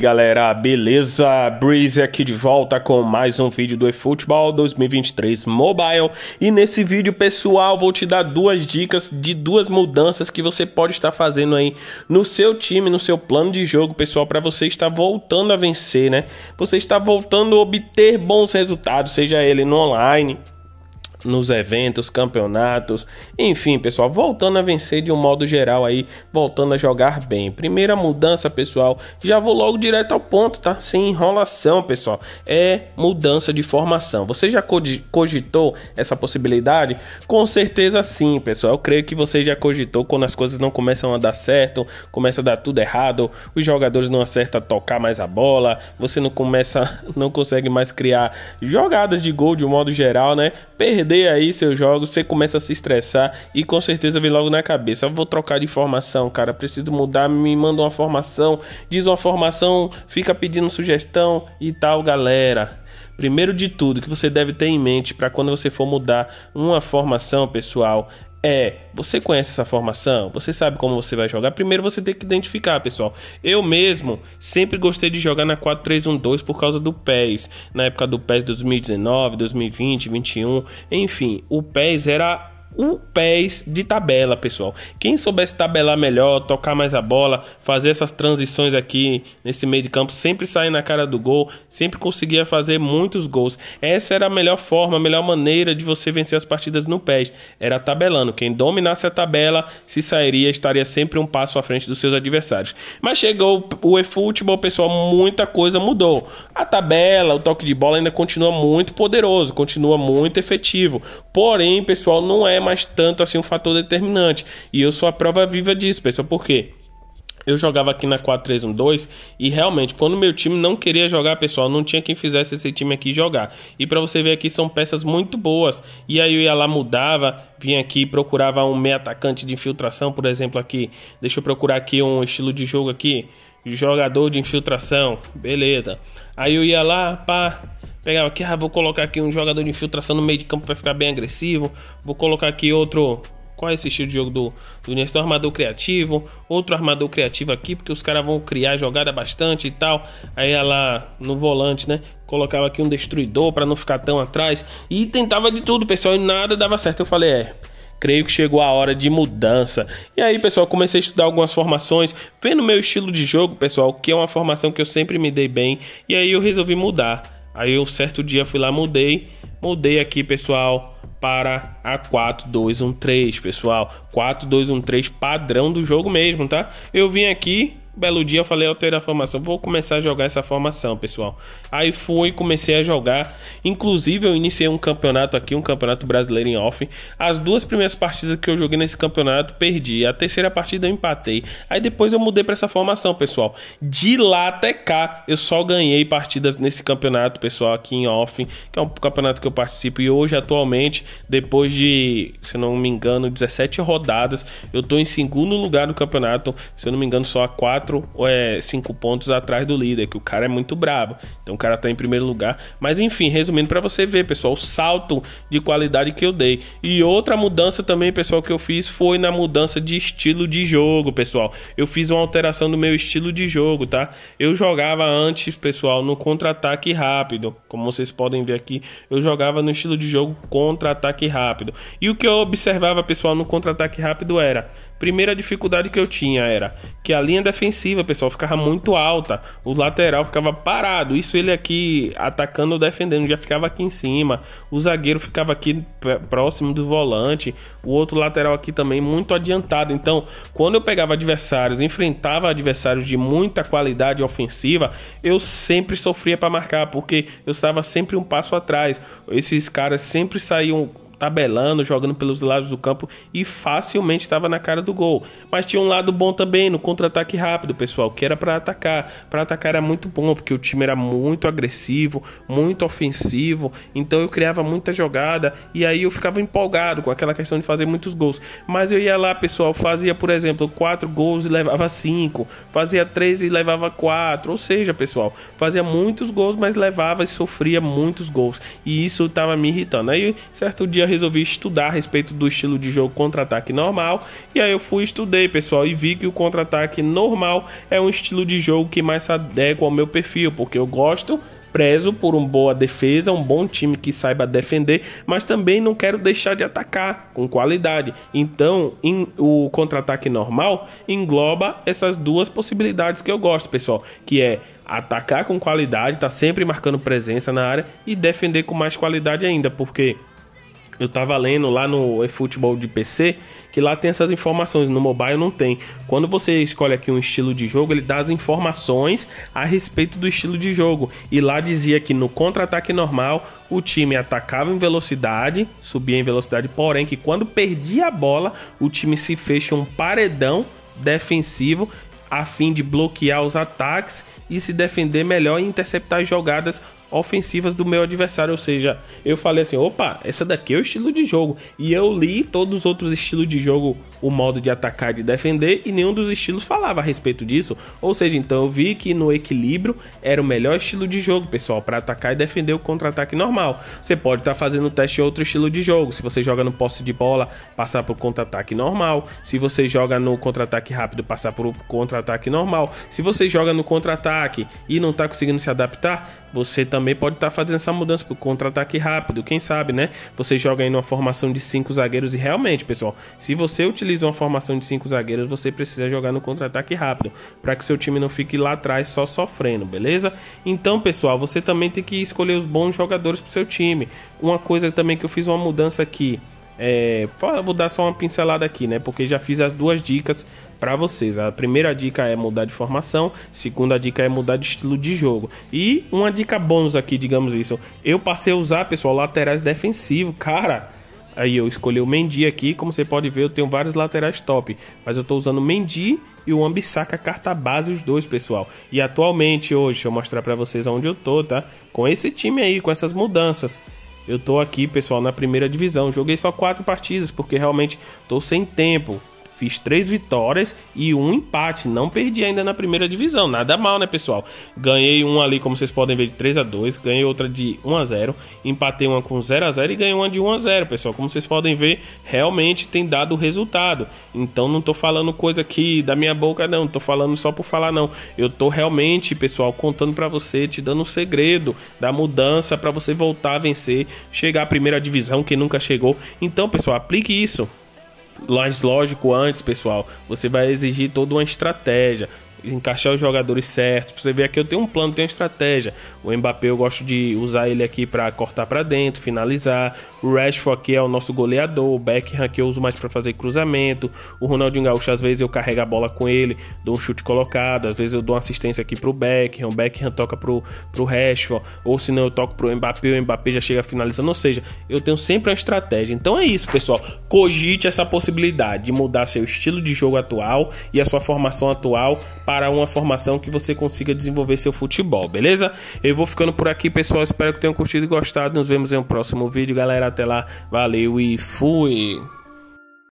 Galera, beleza? Breeze aqui de volta com mais um vídeo do eFootball 2023 Mobile e nesse vídeo pessoal vou te dar duas dicas de duas mudanças que você pode estar fazendo aí no seu time, no seu plano de jogo pessoal para você estar voltando a vencer, né? Você está voltando a obter bons resultados, seja ele no online nos eventos, campeonatos, enfim, pessoal, voltando a vencer de um modo geral aí, voltando a jogar bem. Primeira mudança, pessoal, já vou logo direto ao ponto, tá? Sem enrolação, pessoal. É mudança de formação. Você já cogitou essa possibilidade? Com certeza sim, pessoal. Eu creio que você já cogitou quando as coisas não começam a dar certo, começa a dar tudo errado, os jogadores não acertam a tocar mais a bola, você não começa, não consegue mais criar jogadas de gol de um modo geral, né? Perdeu perder aí seus jogos, você começa a se estressar e com certeza vem logo na cabeça. Eu vou trocar de formação, cara. Preciso mudar, me manda uma formação, diz uma formação, fica pedindo sugestão e tal, galera. Primeiro de tudo que você deve ter em mente para quando você for mudar uma formação, pessoal, é: você conhece essa formação? Você sabe como você vai jogar? Primeiro você tem que identificar, pessoal. Eu mesmo sempre gostei de jogar na 4-3-1-2 por causa do PES. Na época do PES 2019, 2020, 2021. Enfim, o PES era o pés de tabela, pessoal. Quem soubesse tabelar melhor, tocar mais a bola, fazer essas transições aqui nesse meio de campo, sempre sair na cara do gol, sempre conseguia fazer muitos gols. Essa era a melhor forma, a melhor maneira de você vencer as partidas no pés, era tabelando. Quem dominasse a tabela, se sairia, estaria sempre um passo à frente dos seus adversários. Mas chegou o eFootball, pessoal, muita coisa mudou. A tabela, o toque de bola ainda continua muito poderoso, continua muito efetivo. Porém, pessoal, não é é mais tanto assim um fator determinante. E eu sou a prova viva disso, pessoal. Por quê? Eu jogava aqui na 4-3-1-2 e realmente, quando meu time não queria jogar, pessoal, não tinha quem fizesse esse time aqui jogar. E para você ver aqui, são peças muito boas. E aí eu ia lá, mudava, vinha aqui, procurava um meia atacante de infiltração, por exemplo, aqui. Deixa eu procurar aqui um estilo de jogo aqui jogador de infiltração, beleza. Aí eu ia lá, pá, pegava aqui, ah, vou colocar aqui um jogador de infiltração no meio de campo para ficar bem agressivo, vou colocar aqui outro. Qual é esse estilo de jogo do, do Nestor? Armador criativo, outro armador criativo aqui, porque os caras vão criar jogada bastante e tal. Aí ela no volante, né? Colocava aqui um destruidor para não ficar tão atrás. E tentava de tudo, pessoal, e nada dava certo. Eu falei, é, creio que chegou a hora de mudança. E aí, pessoal, comecei a estudar algumas formações, vendo meu estilo de jogo, pessoal, que é uma formação que eu sempre me dei bem, e aí eu resolvi mudar. Aí eu certo dia fui lá, mudei, mudei aqui, pessoal, para a 4-2-1-3, pessoal. 4-2-1-3 padrão do jogo mesmo, tá? Eu vim aqui belo dia eu falei, alterar a formação. Vou começar a jogar essa formação, pessoal. Aí fui, comecei a jogar. Inclusive, eu iniciei um campeonato aqui, um campeonato brasileiro em off. As duas primeiras partidas que eu joguei nesse campeonato, perdi. A terceira partida eu empatei. Aí depois eu mudei para essa formação, pessoal. De lá até cá, eu só ganhei partidas nesse campeonato, pessoal, aqui em off, que é um campeonato que eu participo. E hoje, atualmente, depois de, se não me engano, 17 rodadas, eu tô em segundo lugar no campeonato. Se eu não me engano, só a 4 4 ou é 5 pontos atrás do líder, que o cara é muito brabo. Então o cara tá em primeiro lugar. Mas enfim, resumindo para você ver, pessoal, o salto de qualidade que eu dei. E outra mudança também, pessoal, que eu fiz foi na mudança de estilo de jogo, pessoal. Eu fiz uma alteração do meu estilo de jogo, tá? Eu jogava antes, pessoal, no contra-ataque rápido. Como vocês podem ver aqui, eu jogava no estilo de jogo contra-ataque rápido. E o que eu observava, pessoal, no contra-ataque rápido era Primeira dificuldade que eu tinha era que a linha defensiva, pessoal, ficava muito alta, o lateral ficava parado, isso ele aqui atacando ou defendendo já ficava aqui em cima, o zagueiro ficava aqui próximo do volante, o outro lateral aqui também muito adiantado. Então, quando eu pegava adversários, enfrentava adversários de muita qualidade ofensiva, eu sempre sofria para marcar, porque eu estava sempre um passo atrás. Esses caras sempre saíam tabelando, jogando pelos lados do campo e facilmente estava na cara do gol. Mas tinha um lado bom também no contra-ataque rápido, pessoal, que era para atacar. Para atacar era muito bom, porque o time era muito agressivo, muito ofensivo, então eu criava muita jogada e aí eu ficava empolgado com aquela questão de fazer muitos gols. Mas eu ia lá, pessoal, fazia, por exemplo, quatro gols e levava cinco, fazia três e levava quatro, ou seja, pessoal, fazia muitos gols, mas levava e sofria muitos gols. E isso estava me irritando. Aí certo dia resolvi estudar a respeito do estilo de jogo contra-ataque normal. E aí eu fui estudei, pessoal, e vi que o contra-ataque normal é um estilo de jogo que mais se adequa ao meu perfil, porque eu gosto prezo por uma boa defesa, um bom time que saiba defender, mas também não quero deixar de atacar com qualidade. Então, em, o contra-ataque normal engloba essas duas possibilidades que eu gosto, pessoal, que é atacar com qualidade, tá sempre marcando presença na área e defender com mais qualidade ainda, porque eu tava lendo lá no eFootball de PC que lá tem essas informações, no mobile não tem. Quando você escolhe aqui um estilo de jogo, ele dá as informações a respeito do estilo de jogo. E lá dizia que no contra-ataque normal, o time atacava em velocidade, subia em velocidade, porém que quando perdia a bola, o time se fecha um paredão defensivo a fim de bloquear os ataques e se defender melhor e interceptar as jogadas ofensivas do meu adversário. Ou seja, eu falei assim: opa, essa daqui é o estilo de jogo. E eu li todos os outros estilos de jogo, o modo de atacar, de defender, e nenhum dos estilos falava a respeito disso. Ou seja, então eu vi que no equilíbrio era o melhor estilo de jogo, pessoal, para atacar e defender o contra-ataque normal. Você pode estar tá fazendo um teste outro estilo de jogo. Se você joga no posse de bola, passar por contra-ataque normal. Se você joga no contra-ataque rápido, passar por contra-ataque normal. Se você joga no contra-ataque e não está conseguindo se adaptar, você também também pode estar tá fazendo essa mudança para contra-ataque rápido, quem sabe, né? Você joga aí numa formação de cinco zagueiros e realmente, pessoal, se você utiliza uma formação de cinco zagueiros, você precisa jogar no contra-ataque rápido, para que seu time não fique lá atrás só sofrendo, beleza? Então, pessoal, você também tem que escolher os bons jogadores para seu time. Uma coisa também que eu fiz uma mudança aqui, é, vou dar só uma pincelada aqui, né? Porque já fiz as duas dicas para vocês. A primeira dica é mudar de formação, segunda dica é mudar de estilo de jogo. E uma dica bônus aqui, digamos isso. Eu passei a usar, pessoal, laterais defensivo, cara. Aí eu escolhi o Mendy aqui, como você pode ver, eu tenho vários laterais top, mas eu tô usando o Mendy e o Ambissaca carta base os dois, pessoal. E atualmente hoje, deixa eu mostrar para vocês onde eu tô, tá? Com esse time aí, com essas mudanças. Eu tô aqui, pessoal, na primeira divisão. Joguei só quatro partidas porque realmente tô sem tempo. Fiz três vitórias e um empate. Não perdi ainda na primeira divisão. Nada mal, né, pessoal? Ganhei um ali, como vocês podem ver, de 3 a 2 Ganhei outra de 1 a 0 Empatei uma com 0 a 0 e ganhei uma de 1 a 0 pessoal. Como vocês podem ver, realmente tem dado resultado. Então não tô falando coisa aqui da minha boca, não. Tô falando só por falar, não. Eu tô realmente, pessoal, contando para você, te dando um segredo da mudança para você voltar a vencer, chegar à primeira divisão que nunca chegou. Então, pessoal, aplique isso. Mas lógico, antes, pessoal, você vai exigir toda uma estratégia encaixar os jogadores certos. Pra você ver aqui, eu tenho um plano, tenho uma estratégia. O Mbappé eu gosto de usar ele aqui para cortar para dentro, finalizar. O Rashford aqui é o nosso goleador. O Beckham que eu uso mais para fazer cruzamento. O Ronaldinho Gaúcho, às vezes eu carrego a bola com ele, dou um chute colocado. Às vezes eu dou uma assistência aqui pro Beckham. O Beckham toca pro, pro Rashford. Ou se não, eu toco pro Mbappé. O Mbappé já chega finalizando. Ou seja, eu tenho sempre uma estratégia. Então é isso, pessoal. Cogite essa possibilidade de mudar seu estilo de jogo atual e a sua formação atual para uma formação que você consiga desenvolver seu futebol, beleza? Eu vou ficando por aqui, pessoal. Espero que tenham curtido e gostado. Nos vemos em um próximo vídeo, galera. Até lá, valeu e fui!